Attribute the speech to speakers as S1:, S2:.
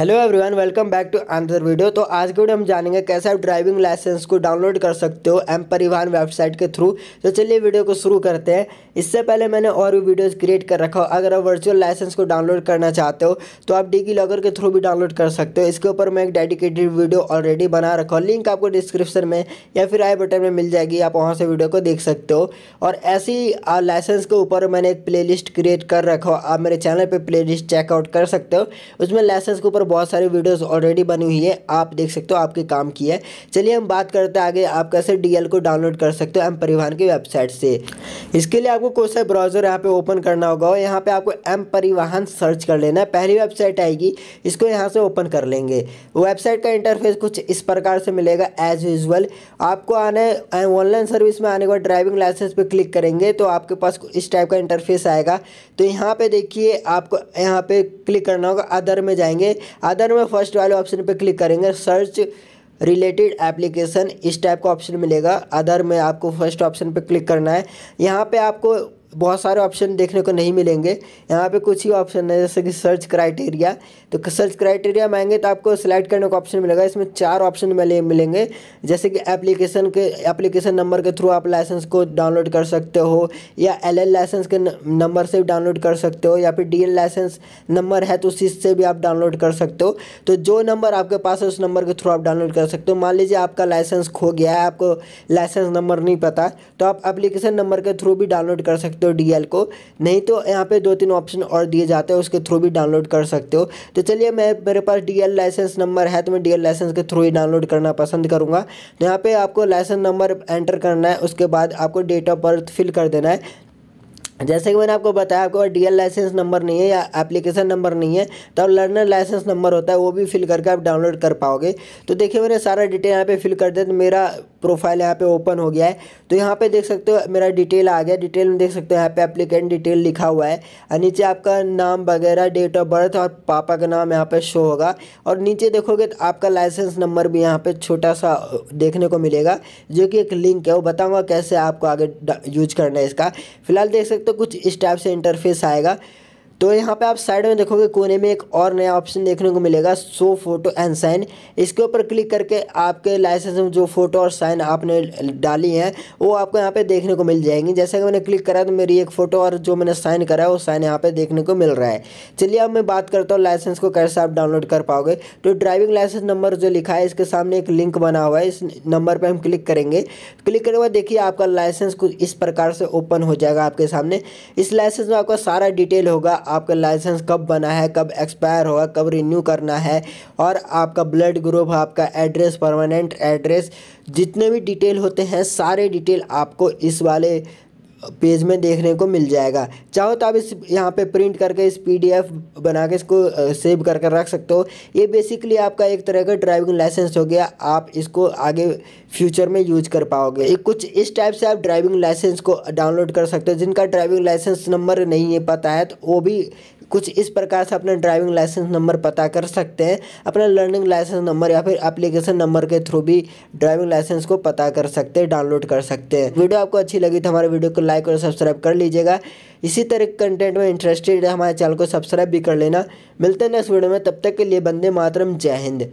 S1: hello everyone welcome back to another video तो आज के वीडियो हम जानेंगे कैसे आप ड्राइविंग लाइसेंस को डाउनलोड कर सकते हो एम परिवहन वेबसाइट के थ्रू तो चलिए वीडियो को शुरू करते हैं इससे पहले मैंने और भी वीडियोस क्रिएट कर रखा हो अगर आप वर्चुअल लाइसेंस को डाउनलोड करना चाहते हो तो आप डी लॉगर के थ्रू भी डाउनलोड कर सकते हो इसके ऊपर मैं एक डेडिकेटेड वीडियो ऑलरेडी बना रखा हूँ लिंक आपको डिस्क्रिप्शन में या फिर आई बटन में मिल जाएगी आप वहाँ से वीडियो को देख सकते हो और ऐसी लाइसेंस के ऊपर मैंने एक प्ले क्रिएट कर रखा हो आप मेरे चैनल पर प्ले लिस्ट चेकआउट कर सकते हो उसमें लाइसेंस के ऊपर बहुत सारी वीडियोस ऑलरेडी बनी हुई है आप देख सकते हो आपके काम की है चलिए हम बात करते हैं आगे आप कैसे डीएल को डाउनलोड कर सकते हो एम परिवहन की वेबसाइट से इसके लिए आपको कौन सा ब्राउज़र यहाँ पे ओपन करना होगा और यहाँ पे आपको एम परिवहन सर्च कर लेना है पहली वेबसाइट आएगी इसको यहाँ से ओपन कर लेंगे वेबसाइट का इंटरफेस कुछ इस प्रकार से मिलेगा एज यूजल आपको आने ऑनलाइन सर्विस में आने के बाद ड्राइविंग लाइसेंस पर क्लिक करेंगे तो आपके पास इस टाइप का इंटरफेस आएगा तो यहाँ पर देखिए आपको यहाँ पर क्लिक करना होगा अदर में जाएंगे अदर में फर्स्ट वाले ऑप्शन पर क्लिक करेंगे सर्च रिलेटेड एप्लीकेशन इस टाइप का ऑप्शन मिलेगा अदर में आपको फर्स्ट ऑप्शन पर क्लिक करना है यहाँ पे आपको बहुत सारे ऑप्शन देखने को नहीं मिलेंगे यहाँ पे कुछ ही ऑप्शन है जैसे कि सर्च क्राइटेरिया तो सर्च क्राइटेरिया मांगे तो आपको सिलेक्ट करने का ऑप्शन मिलेगा इसमें चार ऑप्शन मिलेंगे जैसे कि एप्लीकेशन के एप्लीकेशन नंबर के थ्रू आप लाइसेंस को डाउनलोड कर सकते हो या एल लाइसेंस के नंबर से भी डाउनलोड कर सकते हो या फिर डी लाइसेंस नंबर है तो उसी से भी आप डाउनलोड कर सकते हो तो जो नंबर आपके पास है उस नंबर के थ्रू आप डाउनलोड कर सकते हो मान लीजिए आपका लाइसेंस खो गया है आपको लाइसेंस नंबर नहीं पता तो आप एप्लीकेशन नंबर के थ्रू भी डाउनलोड कर सकते सकते हो डी को नहीं तो यहाँ पे दो तीन ऑप्शन और दिए जाते हैं उसके थ्रू भी डाउनलोड कर सकते हो तो चलिए मैं मेरे पास डी लाइसेंस नंबर है तो मैं डी लाइसेंस के थ्रू ही डाउनलोड करना पसंद करूँगा तो यहाँ पर आपको लाइसेंस नंबर एंटर करना है उसके बाद आपको डेट ऑफ बर्थ फिल कर देना है जैसे कि मैंने आपको बताया आपको डी एल लाइसेंस नंबर नहीं है या एप्लीकेशन नंबर नहीं है तो लर्नर लाइसेंस नंबर होता है वो भी फिल करके आप डाउनलोड कर पाओगे तो देखिए मैंने सारा डिटेल यहाँ पे फिल कर दिया तो मेरा प्रोफाइल यहाँ पे ओपन हो गया है तो यहाँ पे देख सकते हो मेरा डिटेल आ गया डिटेल में देख सकते हो यहाँ पे एप्लीकेंट डिटेल लिखा हुआ है और नीचे आपका नाम वगैरह डेट ऑफ बर्थ और पापा का नाम यहाँ पे शो होगा और नीचे देखोगे तो आपका लाइसेंस नंबर भी यहाँ पे छोटा सा देखने को मिलेगा जो कि एक लिंक है वो बताऊँगा कैसे आपको आगे यूज करना है इसका फिलहाल देख सकते हो कुछ इस टाइप से इंटरफेस आएगा तो यहाँ पे आप साइड में देखोगे कोने में एक और नया ऑप्शन देखने को मिलेगा सो फोटो एंड साइन इसके ऊपर क्लिक करके आपके लाइसेंस में जो फ़ोटो और साइन आपने डाली हैं वो आपको यहाँ पे देखने को मिल जाएंगी जैसे कि मैंने क्लिक करा तो मेरी एक फ़ोटो और जो मैंने साइन करा है वो साइन यहाँ पर देखने को मिल रहा है चलिए अब मैं बात करता हूँ लाइसेंस को कैसे आप डाउनलोड कर पाओगे तो ड्राइविंग लाइसेंस नंबर जो लिखा है इसके सामने एक लिंक बना हुआ है इस नंबर पर हम क्लिक करेंगे क्लिक करने के बाद देखिए आपका लाइसेंस कुछ इस प्रकार से ओपन हो जाएगा आपके सामने इस लाइसेंस में आपका सारा डिटेल होगा आपका लाइसेंस कब बना है कब एक्सपायर होगा कब रिन्यू करना है और आपका ब्लड ग्रुप आपका एड्रेस परमानेंट एड्रेस जितने भी डिटेल होते हैं सारे डिटेल आपको इस वाले पेज में देखने को मिल जाएगा चाहो तो आप इस यहाँ पे प्रिंट करके इस पीडीएफ बना के इसको सेव करके रख सकते हो ये बेसिकली आपका एक तरह का ड्राइविंग लाइसेंस हो गया आप इसको आगे फ्यूचर में यूज कर पाओगे कुछ इस टाइप से आप ड्राइविंग लाइसेंस को डाउनलोड कर सकते हो जिनका ड्राइविंग लाइसेंस नंबर नहीं है पता है तो वो भी कुछ इस प्रकार से अपना ड्राइविंग लाइसेंस नंबर पता कर सकते हैं अपना लर्निंग लाइसेंस नंबर या फिर एप्लीकेशन नंबर के थ्रू भी ड्राइविंग लाइसेंस को पता कर सकते हैं डाउनलोड कर सकते हैं वीडियो आपको अच्छी लगी तो हमारे वीडियो को लाइक और सब्सक्राइब कर लीजिएगा इसी तरह के कंटेंट में इंटरेस्टेड है हमारे चैनल को सब्सक्राइब भी कर लेना मिलते हैं नेक्स्ट वीडियो में तब तक के लिए बंदे मातरम जय हिंद